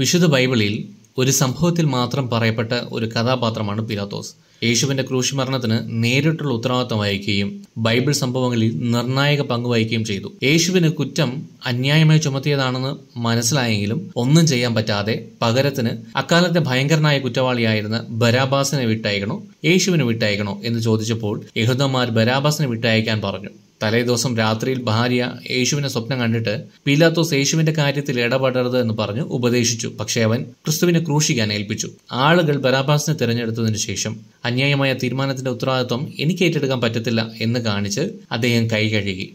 വിശുദ്ധ ബൈബിളിൽ ഒരു സംഭവത്തിൽ മാത്രം പറയപ്പെട്ട ഒരു കഥാപാത്രമാണ് പിലാത്തോസ് യേശുവിന്റെ ക്രൂശുമരണത്തിന് നേരിട്ടുള്ള ഉത്തരവാദിത്തം വഹിക്കുകയും ബൈബിൾ സംഭവങ്ങളിൽ നിർണായക പങ്ക് വഹിക്കുകയും ചെയ്തു യേശുവിന് കുറ്റം അന്യായമായി ചുമത്തിയതാണെന്ന് മനസ്സിലായെങ്കിലും ഒന്നും ചെയ്യാൻ പറ്റാതെ പകരത്തിന് അക്കാലത്തെ ഭയങ്കരനായ കുറ്റവാളിയായിരുന്ന ബരാബാസിനെ വിട്ടയക്കണോ യേശുവിനെ വിട്ടയക്കണോ എന്ന് ചോദിച്ചപ്പോൾ യഹുദന്മാർ ബരാബാസിനെ വിട്ടയക്കാൻ പറഞ്ഞു തലേദിവസം രാത്രിയിൽ ഭാര്യ യേശുവിനെ സ്വപ്നം കണ്ടിട്ട് പീലാത്തോസ് യേശുവിന്റെ കാര്യത്തിൽ ഇടപെടരുത് എന്ന് പറഞ്ഞു ഉപദേശിച്ചു പക്ഷേ അവൻ ക്രിസ്തുവിനെ ക്രൂശിക്കാൻ ഏൽപ്പിച്ചു ആളുകൾ ബരാബാസിനെ തിരഞ്ഞെടുത്തതിനു ശേഷം അന്യായമായ തീരുമാനത്തിന്റെ ഉത്തരവാദിത്വം എനിക്ക് ഏറ്റെടുക്കാൻ പറ്റത്തില്ല എന്ന് കാണിച്ച് അദ്ദേഹം കൈ കഴുകി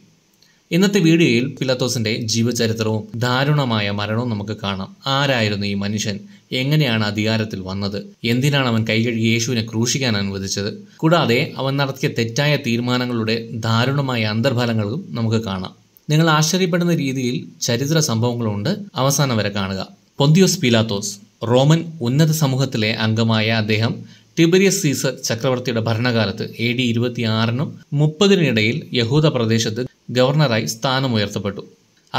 ഇന്നത്തെ വീഡിയോയിൽ പിലത്തോസിന്റെ ജീവചരിത്രവും ദാരുണമായ മരണവും നമുക്ക് കാണാം ആരായിരുന്നു ഈ മനുഷ്യൻ എങ്ങനെയാണ് അധികാരത്തിൽ വന്നത് എന്തിനാണ് അവൻ കൈകഴുകി യേശുവിനെ ക്രൂശിക്കാൻ അനുവദിച്ചത് കൂടാതെ അവൻ നടത്തിയ തെറ്റായ തീരുമാനങ്ങളുടെ ദാരുണമായ അന്തർഫലങ്ങളും നമുക്ക് കാണാം നിങ്ങൾ ആശ്ചര്യപ്പെടുന്ന രീതിയിൽ ചരിത്ര സംഭവങ്ങളുണ്ട് അവസാനം വരെ കാണുക പൊന്തിയോസ് പിലാത്തോസ് റോമൻ ഉന്നത സമൂഹത്തിലെ അംഗമായ അദ്ദേഹം ടിബരിയസ് സീസർ ചക്രവർത്തിയുടെ ഭരണകാലത്ത് എ ഡി ഇരുപത്തിയാറിനും മുപ്പതിനിടയിൽ യഹൂദ പ്രദേശത്ത് ഗവർണറായി സ്ഥാനമുയർത്തപ്പെട്ടു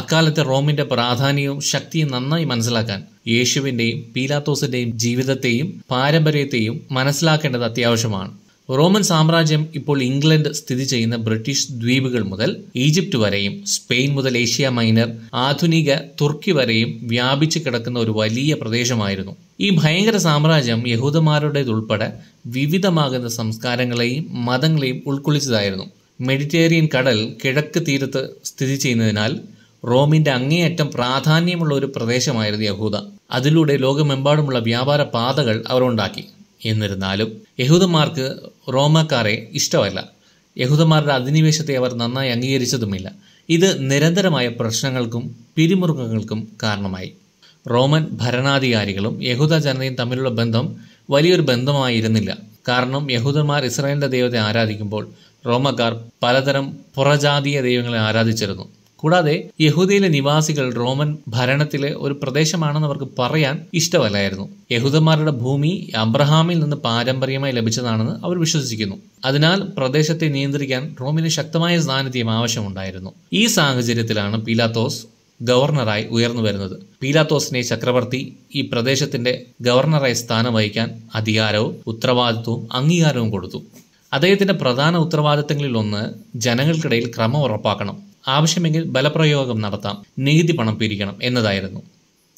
അക്കാലത്തെ റോമിന്റെ പ്രാധാന്യവും ശക്തിയും നന്നായി മനസ്സിലാക്കാൻ യേശുവിന്റെയും പീലാത്തോസിന്റെയും ജീവിതത്തെയും പാരമ്പര്യത്തെയും മനസ്സിലാക്കേണ്ടത് അത്യാവശ്യമാണ് റോമൻ സാമ്രാജ്യം ഇപ്പോൾ ഇംഗ്ലണ്ട് സ്ഥിതി ചെയ്യുന്ന ബ്രിട്ടീഷ് ദ്വീപുകൾ മുതൽ ഈജിപ്റ്റ് വരെയും സ്പെയിൻ മുതൽ ഏഷ്യ മൈനർ ആധുനിക തുർക്കി വരെയും വ്യാപിച്ചു കിടക്കുന്ന ഒരു വലിയ പ്രദേശമായിരുന്നു ഈ ഭയങ്കര സാമ്രാജ്യം യഹൂദന്മാരുടേതുൾപ്പെടെ വിവിധമാകുന്ന സംസ്കാരങ്ങളെയും മതങ്ങളെയും ഉൾക്കൊള്ളിച്ചതായിരുന്നു മെഡിറ്റേറിയൻ കടൽ കിഴക്ക് തീരത്ത് സ്ഥിതി ചെയ്യുന്നതിനാൽ റോമിന്റെ അങ്ങേയറ്റം പ്രാധാന്യമുള്ള ഒരു പ്രദേശമായിരുന്നു യഹൂദ അതിലൂടെ ലോകമെമ്പാടുമുള്ള വ്യാപാര പാതകൾ അവർ ഉണ്ടാക്കി എന്നിരുന്നാലും യഹൂദന്മാർക്ക് റോമക്കാരെ ഇഷ്ടമല്ല യഹൂദന്മാരുടെ അധിനിവേശത്തെ അവർ നന്നായി അംഗീകരിച്ചതുമില്ല ഇത് നിരന്തരമായ പ്രശ്നങ്ങൾക്കും പിരിമുറുക്കങ്ങൾക്കും കാരണമായി റോമൻ ഭരണാധികാരികളും യഹൂദ ജനതയും തമ്മിലുള്ള ബന്ധം വലിയൊരു ബന്ധമായിരുന്നില്ല കാരണം യഹൂദന്മാർ ഇസ്രായേലിൻ്റെ ദൈവത്തെ ആരാധിക്കുമ്പോൾ റോമക്കാർ പലതരം പുറജാതീയ ദൈവങ്ങളെ ആരാധിച്ചിരുന്നു കൂടാതെ യഹൂദയിലെ നിവാസികൾ റോമൻ ഭരണത്തിലെ ഒരു പ്രദേശമാണെന്ന് അവർക്ക് പറയാൻ ഇഷ്ടമല്ലായിരുന്നു യഹൂദന്മാരുടെ ഭൂമി അബ്രഹാമിൽ നിന്ന് പാരമ്പര്യമായി ലഭിച്ചതാണെന്ന് അവർ വിശ്വസിക്കുന്നു അതിനാൽ പ്രദേശത്തെ നിയന്ത്രിക്കാൻ റോമിന് ശക്തമായ സാന്നിധ്യം ആവശ്യമുണ്ടായിരുന്നു ഈ സാഹചര്യത്തിലാണ് പീലാത്തോസ് ഗവർണറായി ഉയർന്നു വരുന്നത് പീലാത്തോസിനെ ചക്രവർത്തി ഈ പ്രദേശത്തിന്റെ ഗവർണറായി സ്ഥാനം വഹിക്കാൻ അധികാരവും ഉത്തരവാദിത്വവും അംഗീകാരവും കൊടുത്തു അദ്ദേഹത്തിൻ്റെ പ്രധാന ഉത്തരവാദിത്തങ്ങളിൽ ഒന്ന് ജനങ്ങൾക്കിടയിൽ ക്രമം ഉറപ്പാക്കണം ആവശ്യമെങ്കിൽ ബലപ്രയോഗം നടത്താം നീതി പണം പിരിക്കണം എന്നതായിരുന്നു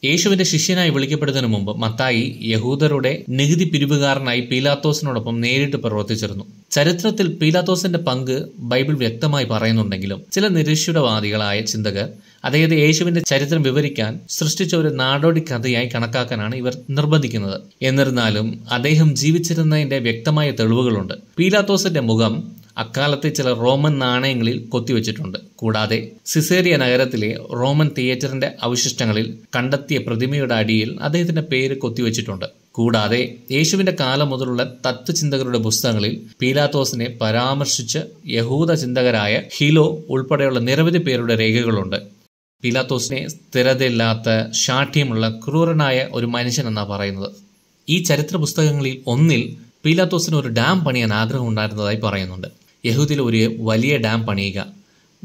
യേശുവിന്റെ ശിഷ്യനായി വിളിക്കപ്പെടുന്നതിന് മുമ്പ് മത്തായി യഹൂദരുടെ നികുതി പിരിവുകാരനായി പീലാത്തോസിനോടൊപ്പം നേരിട്ട് പ്രവർത്തിച്ചിരുന്നു ചരിത്രത്തിൽ പീലാത്തോസിന്റെ പങ്ക് ബൈബിൾ വ്യക്തമായി പറയുന്നുണ്ടെങ്കിലും ചില നിരീശ്വരവാദികളായ ചിന്തകർ അതായത് യേശുവിന്റെ ചരിത്രം വിവരിക്കാൻ സൃഷ്ടിച്ച ഒരു നാടോടി കഥയായി കണക്കാക്കാനാണ് ഇവർ നിർബന്ധിക്കുന്നത് എന്നിരുന്നാലും അദ്ദേഹം ജീവിച്ചിരുന്നതിന്റെ വ്യക്തമായ തെളിവുകളുണ്ട് പീലാത്തോസിന്റെ മുഖം അക്കാലത്ത് ചില റോമൻ നാണയങ്ങളിൽ കൊത്തിവെച്ചിട്ടുണ്ട് കൂടാതെ സിസേറിയ നഗരത്തിലെ റോമൻ തിയേറ്ററിന്റെ അവശിഷ്ടങ്ങളിൽ കണ്ടെത്തിയ പ്രതിമയുടെ അടിയിൽ അദ്ദേഹത്തിന്റെ പേര് കൊത്തിവെച്ചിട്ടുണ്ട് കൂടാതെ യേശുവിന്റെ കാലം മുതലുള്ള തത്വചിന്തകരുടെ പുസ്തകങ്ങളിൽ പീലാത്തോസിനെ പരാമർശിച്ച് യഹൂദ ചിന്തകരായ ഹിലോ ഉൾപ്പെടെയുള്ള നിരവധി പേരുടെ രേഖകളുണ്ട് പീലാത്തോസിനെ സ്ഥിരതയില്ലാത്ത ശാഠ്യമുള്ള ക്രൂരനായ ഒരു മനുഷ്യൻ എന്നാണ് പറയുന്നത് ഈ ചരിത്ര പുസ്തകങ്ങളിൽ ഒന്നിൽ പീലാത്തോസിന് ഒരു ഡാം പണിയാൻ ആഗ്രഹം ഉണ്ടായിരുന്നതായി പറയുന്നുണ്ട് യഹൂദിൽ ഒരു വലിയ ഡാം പണിയുക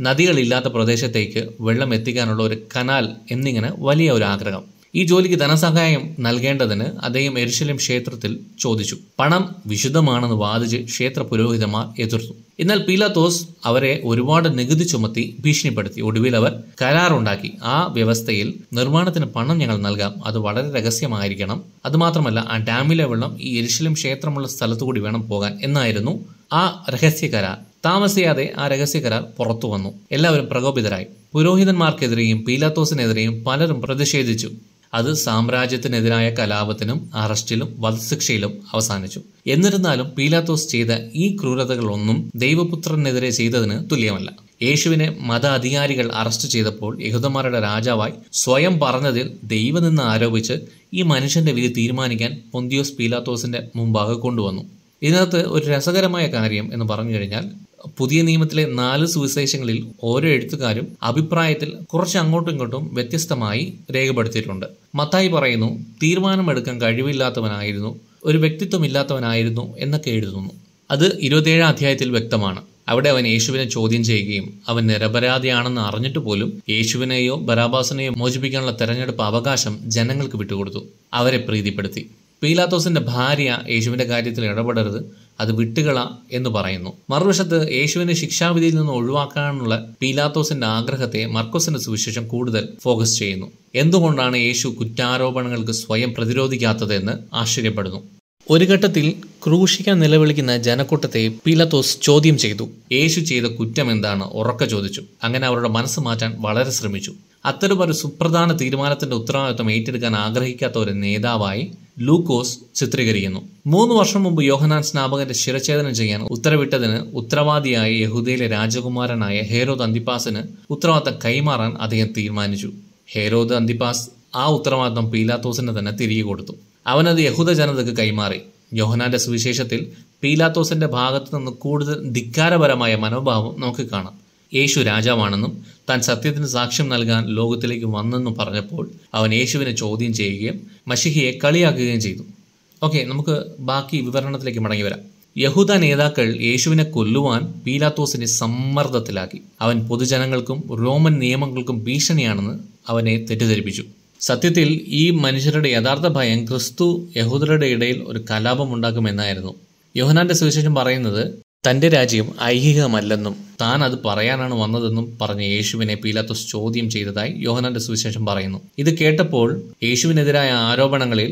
നദികളില്ലാത്ത പ്രദേശത്തേക്ക് വെള്ളം എത്തിക്കാനുള്ള ഒരു കനാൽ എന്നിങ്ങനെ വലിയ ഒരു ആഗ്രഹം ഈ ജോലിക്ക് ധനസഹായം നൽകേണ്ടതിന് അദ്ദേഹം എരിശലം ക്ഷേത്രത്തിൽ ചോദിച്ചു പണം വിശുദ്ധമാണെന്ന് വാദിച്ച് ക്ഷേത്ര പുരോഹിതന്മാർ എതിർത്തു എന്നാൽ പീലാത്തോസ് അവരെ ഒരുപാട് നികുതി ചുമത്തി ഭീഷണിപ്പെടുത്തി ഒടുവിൽ അവർ കരാറുണ്ടാക്കി ആ വ്യവസ്ഥയിൽ നിർമ്മാണത്തിന് പണം ഞങ്ങൾ നൽകാം അത് വളരെ രഹസ്യമായിരിക്കണം അതുമാത്രമല്ല ആ ഡാമിലെ വെള്ളം ഈ എരിശലം ക്ഷേത്രമുള്ള സ്ഥലത്തുകൂടി വേണം പോകാൻ എന്നായിരുന്നു ആ രഹസ്യ കരാർ താമസിയാതെ ആ രഹസ്യ കരാർ പുറത്തു വന്നു എല്ലാവരും പ്രകോപിതരായി പുരോഹിതന്മാർക്കെതിരെയും പീലാത്തോസിനെതിരെയും പലരും പ്രതിഷേധിച്ചു അത് സാമ്രാജ്യത്തിനെതിരായ കലാപത്തിനും അറസ്റ്റിലും വധശിക്ഷയിലും അവസാനിച്ചു എന്നിരുന്നാലും പീലാത്തോസ് ചെയ്ത ഈ ക്രൂരതകളൊന്നും ദൈവപുത്രനെതിരെ ചെയ്തതിന് തുല്യമല്ല യേശുവിനെ മത അധികാരികൾ അറസ്റ്റ് ചെയ്തപ്പോൾ യഹുദന്മാരുടെ രാജാവായി സ്വയം പറഞ്ഞതിൽ നിന്ന് ആരോപിച്ച് ഈ മനുഷ്യന്റെ വിധി തീരുമാനിക്കാൻ പൊന്തിയോസ് പീലാത്തോസിന്റെ മുമ്പാകെ കൊണ്ടുവന്നു ഇതിനകത്ത് ഒരു രസകരമായ കാര്യം എന്ന് പറഞ്ഞു കഴിഞ്ഞാൽ പുതിയ നിയമത്തിലെ നാല് സുവിശേഷങ്ങളിൽ ഓരോ എഴുത്തുകാരും അഭിപ്രായത്തിൽ കുറച്ച് അങ്ങോട്ടും ഇങ്ങോട്ടും വ്യത്യസ്തമായി രേഖപ്പെടുത്തിയിട്ടുണ്ട് മത്തായി പറയുന്നു തീരുമാനമെടുക്കാൻ കഴിവില്ലാത്തവനായിരുന്നു ഒരു വ്യക്തിത്വമില്ലാത്തവനായിരുന്നു എന്നൊക്കെ എഴുതുന്നു അത് ഇരുപത്തിയേഴാം അധ്യായത്തിൽ വ്യക്തമാണ് അവിടെ അവൻ യേശുവിനെ ചോദ്യം ചെയ്യുകയും അവൻ നിരപരാധിയാണെന്ന് അറിഞ്ഞിട്ട് പോലും യേശുവിനെയോ ബരാബാസിനെയോ മോചിപ്പിക്കാനുള്ള തെരഞ്ഞെടുപ്പ് അവകാശം ജനങ്ങൾക്ക് വിട്ടുകൊടുത്തു അവരെ പ്രീതിപ്പെടുത്തി പീലാത്തോസിന്റെ ഭാര്യ യേശുവിന്റെ കാര്യത്തിൽ ഇടപെടരുത് അത് വിട്ടുകള എന്ന് പറയുന്നു മറുവശത്ത് യേശുവിനെ ശിക്ഷാവിധിയിൽ നിന്ന് ഒഴിവാക്കാനുള്ള പീലാത്തോസിന്റെ ആഗ്രഹത്തെ മർക്കോസിന്റെ സുവിശേഷം കൂടുതൽ ഫോക്കസ് ചെയ്യുന്നു എന്തുകൊണ്ടാണ് യേശു കുറ്റാരോപണങ്ങൾക്ക് സ്വയം പ്രതിരോധിക്കാത്തതെന്ന് ആശ്ചര്യപ്പെടുന്നു ഒരു ഘട്ടത്തിൽ ക്രൂശിക്കാൻ നിലവിളിക്കുന്ന ജനക്കൂട്ടത്തെ പിലത്തോസ് ചോദ്യം ചെയ്തു യേശു ചെയ്ത കുറ്റം എന്താണ് ഉറക്ക ചോദിച്ചു അങ്ങനെ അവരുടെ മനസ്സ് മാറ്റാൻ വളരെ ശ്രമിച്ചു അത്തരമൊരു സുപ്രധാന തീരുമാനത്തിന്റെ ഉത്തരവാദിത്വം ഏറ്റെടുക്കാൻ ആഗ്രഹിക്കാത്ത ഒരു നേതാവായി ലൂക്കോസ് ചിത്രീകരിക്കുന്നു മൂന്ന് വർഷം മുമ്പ് യോഹനാൻ സ്നാപകന്റെ ശിരച്ഛേദനം ചെയ്യാൻ ഉത്തരവിട്ടതിന് ഉത്തരവാദിയായ യഹൂദയിലെ രാജകുമാരനായ ഹേരോദ് അന്തിപ്പാസിന് ഉത്തരവാദിത്തം കൈമാറാൻ അദ്ദേഹം തീരുമാനിച്ചു ഹേരോദ് അന്തിപ്പാസ് ആ ഉത്തരവാദിത്വം പീലാത്തോസിന് തന്നെ തിരികെ കൊടുത്തു അവനത് യഹൂദ ജനതയ്ക്ക് കൈമാറി യോഹനാന്റെ സുവിശേഷത്തിൽ പീലാത്തോസിന്റെ ഭാഗത്തു നിന്ന് കൂടുതൽ ധിക്കാരപരമായ മനോഭാവം നമുക്ക് കാണാം യേശു രാജാവാണെന്നും താൻ സത്യത്തിന് സാക്ഷ്യം നൽകാൻ ലോകത്തിലേക്ക് വന്നെന്നും പറഞ്ഞപ്പോൾ അവൻ യേശുവിനെ ചോദ്യം ചെയ്യുകയും മഷിഹിയെ കളിയാക്കുകയും ചെയ്തു ഓക്കെ നമുക്ക് ബാക്കി വിവരണത്തിലേക്ക് മടങ്ങി വരാം യഹൂദ നേതാക്കൾ യേശുവിനെ കൊല്ലുവാൻ പീലാത്തോസിനെ സമ്മർദ്ദത്തിലാക്കി അവൻ പൊതുജനങ്ങൾക്കും റോമൻ നിയമങ്ങൾക്കും ഭീഷണിയാണെന്ന് അവനെ തെറ്റിദ്ധരിപ്പിച്ചു സത്യത്തിൽ ഈ മനുഷ്യരുടെ യഥാർത്ഥ ഭയം ക്രിസ്തു യഹൂദരുടെ ഇടയിൽ ഒരു കലാപം ഉണ്ടാക്കുമെന്നായിരുന്നു യോഹനാന്റെ സുവിശേഷം പറയുന്നത് തന്റെ രാജ്യം ഐഹികമല്ലെന്നും താൻ അത് പറയാനാണ് വന്നതെന്നും പറഞ്ഞ യേശുവിനെ പീലാത്തോസ് ചോദ്യം ചെയ്തതായി യോഹനാന്റെ സുവിശേഷം പറയുന്നു ഇത് കേട്ടപ്പോൾ യേശുവിനെതിരായ ആരോപണങ്ങളിൽ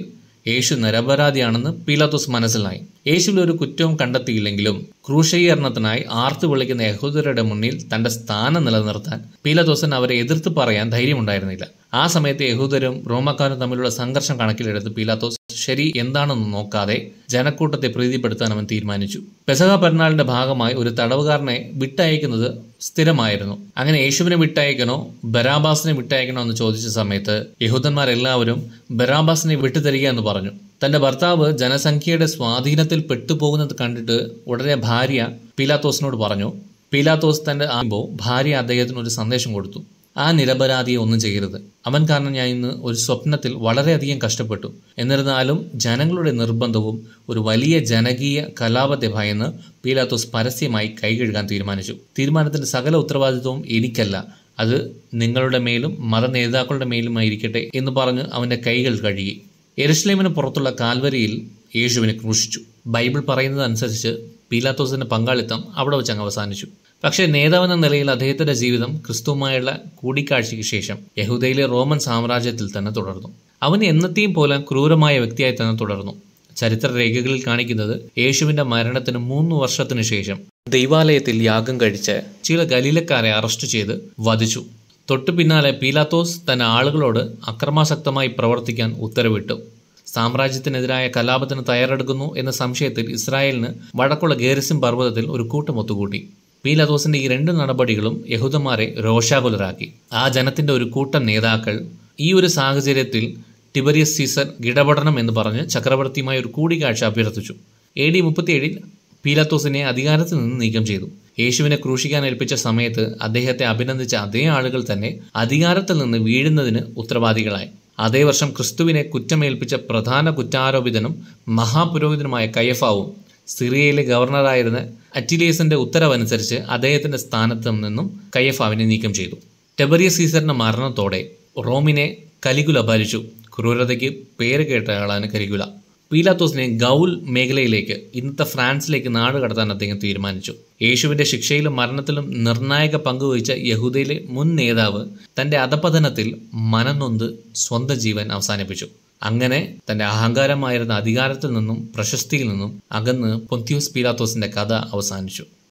യേശു നിരപരാധിയാണെന്ന് പീലാത്തോസ് മനസ്സിലായി യേശുവിൽ ഒരു കുറ്റവും കണ്ടെത്തിയില്ലെങ്കിലും ക്രൂശീകരണത്തിനായി ആർത്തു വിളിക്കുന്ന യഹൂദരുടെ മുന്നിൽ തന്റെ സ്ഥാനം നിലനിർത്താൻ പീലാത്തോസിന് അവരെ എതിർത്ത് പറയാൻ ധൈര്യമുണ്ടായിരുന്നില്ല ആ സമയത്ത് യഹൂദരും റോമക്കാരും തമ്മിലുള്ള സംഘർഷം കണക്കിലെടുത്ത് പീലാത്തോസ് ശരി എന്താണെന്ന് നോക്കാതെ ജനക്കൂട്ടത്തെ പ്രീതിപ്പെടുത്താൻ അവൻ തീരുമാനിച്ചു പെസഹ പെരുന്നാളിന്റെ ഭാഗമായി ഒരു തടവുകാരനെ വിട്ടയക്കുന്നത് സ്ഥിരമായിരുന്നു അങ്ങനെ യേശുവിനെ വിട്ടയക്കണോ ബരാബാസിനെ വിട്ടയക്കണോ എന്ന് ചോദിച്ച സമയത്ത് യഹൂദന്മാരെല്ലാവരും ബരാബാസിനെ വിട്ടുതരിക എന്ന് പറഞ്ഞു തന്റെ ഭർത്താവ് ജനസംഖ്യയുടെ സ്വാധീനത്തിൽ പെട്ടുപോകുന്നത് കണ്ടിട്ട് ഉടനെ ഭാര്യ പീലാത്തോസിനോട് പറഞ്ഞു പീലാത്തോസ് തന്റെ ആകുമ്പോൾ ഭാര്യ അദ്ദേഹത്തിന് ഒരു സന്ദേശം കൊടുത്തു ആ നിരപരാധിയെ ഒന്നും ചെയ്യരുത് അവൻ കാരണം ഞാൻ ഇന്ന് ഒരു സ്വപ്നത്തിൽ വളരെയധികം കഷ്ടപ്പെട്ടു എന്നിരുന്നാലും ജനങ്ങളുടെ നിർബന്ധവും ഒരു വലിയ ജനകീയ കലാപത്തെ ഭയന്ന് പീലാത്തോസ് പരസ്യമായി കൈകഴുകാൻ തീരുമാനിച്ചു തീരുമാനത്തിന്റെ സകല ഉത്തരവാദിത്വവും എനിക്കല്ല അത് നിങ്ങളുടെ മേലും മത നേതാക്കളുടെ മേലുമായിരിക്കട്ടെ എന്ന് പറഞ്ഞ് അവന്റെ കൈകൾ കഴുകി എരുസ്ലേമിന് പുറത്തുള്ള കാൽവരിയിൽ യേശുവിനെ ക്രൂശിച്ചു ബൈബിൾ പറയുന്നത് അനുസരിച്ച് പീലാത്തോസിന്റെ പങ്കാളിത്തം അവിടെ വെച്ച് അങ്ങ് അവസാനിച്ചു പക്ഷേ നേതാവെന്ന നിലയിൽ അദ്ദേഹത്തിന്റെ ജീവിതം ക്രിസ്തുവുമായുള്ള കൂടിക്കാഴ്ചയ്ക്ക് ശേഷം യഹൂദയിലെ റോമൻ സാമ്രാജ്യത്തിൽ തന്നെ തുടർന്നു അവൻ എന്നത്തെയും പോലെ ക്രൂരമായ വ്യക്തിയായി തന്നെ തുടർന്നു ചരിത്ര രേഖകളിൽ കാണിക്കുന്നത് യേശുവിന്റെ മരണത്തിന് മൂന്ന് വർഷത്തിനു ശേഷം ദൈവാലയത്തിൽ യാഗം കഴിച്ച് ചില ഗലീലക്കാരെ അറസ്റ്റ് ചെയ്ത് വധിച്ചു തൊട്ടു പിന്നാലെ പീലാത്തോസ് തന്റെ ആളുകളോട് അക്രമാസക്തമായി പ്രവർത്തിക്കാൻ ഉത്തരവിട്ടു സാമ്രാജ്യത്തിനെതിരായ കലാപത്തിന് തയ്യാറെടുക്കുന്നു എന്ന സംശയത്തിൽ ഇസ്രായേലിന് വടക്കുള്ള ഗേരസിം പർവ്വതത്തിൽ ഒരു കൂട്ടം ഒത്തുകൂട്ടി പീലാദോസിന്റെ ഈ രണ്ട് നടപടികളും യഹൂദന്മാരെ രോഷാകുലരാക്കി ആ ജനത്തിന്റെ ഒരു കൂട്ടം നേതാക്കൾ ഈ ഒരു സാഹചര്യത്തിൽ ടിബരിയസ് സീസർ ഇടപെടണം എന്ന് പറഞ്ഞ് ചക്രവർത്തിയുമായി ഒരു കൂടിക്കാഴ്ച അഭ്യർത്ഥിച്ചു എ ഡി മുപ്പത്തിയേഴിൽ പീലാത്തോസിനെ അധികാരത്തിൽ നിന്ന് നീക്കം ചെയ്തു യേശുവിനെ ക്രൂശിക്കാൻ ഏൽപ്പിച്ച സമയത്ത് അദ്ദേഹത്തെ അഭിനന്ദിച്ച അതേ ആളുകൾ തന്നെ അധികാരത്തിൽ നിന്ന് വീഴുന്നതിന് ഉത്തരവാദികളായി അതേ വർഷം ക്രിസ്തുവിനെ കുറ്റമേൽപ്പിച്ച പ്രധാന കുറ്റാരോപിതനും മഹാപുരോഹിതനുമായ കയ്യഫാവും സിറിയയിലെ ഗവർണറായിരുന്ന അറ്റിലിയസിന്റെ ഉത്തരവനുസരിച്ച് അദ്ദേഹത്തിന്റെ സ്ഥാനത്ത് നിന്നും കയ്യഫാവിനെ നീക്കം ചെയ്തു ടെബറിയ സീസറിന്റെ മരണത്തോടെ റോമിനെ കലികുല ഭരിച്ചു ക്രൂരതയ്ക്ക് പേര് കേട്ടയാളാണ് കരികുല പീലാത്തോസിനെ ഗൗൾ മേഖലയിലേക്ക് ഇന്നത്തെ ഫ്രാൻസിലേക്ക് നാട് കടത്താൻ അദ്ദേഹം തീരുമാനിച്ചു യേശുവിന്റെ ശിക്ഷയിലും മരണത്തിലും നിർണായക പങ്കുവഹിച്ച യഹൂദയിലെ മുൻ നേതാവ് തന്റെ അധപതനത്തിൽ മനനൊന്ത് സ്വന്തം ജീവൻ അവസാനിപ്പിച്ചു അങ്ങനെ തന്റെ അഹങ്കാരമായിരുന്ന അധികാരത്തിൽ നിന്നും പ്രശസ്തിയിൽ നിന്നും അകന്ന് പൊന്തിയോസ് പീലാത്തോസിന്റെ കഥ അവസാനിച്ചു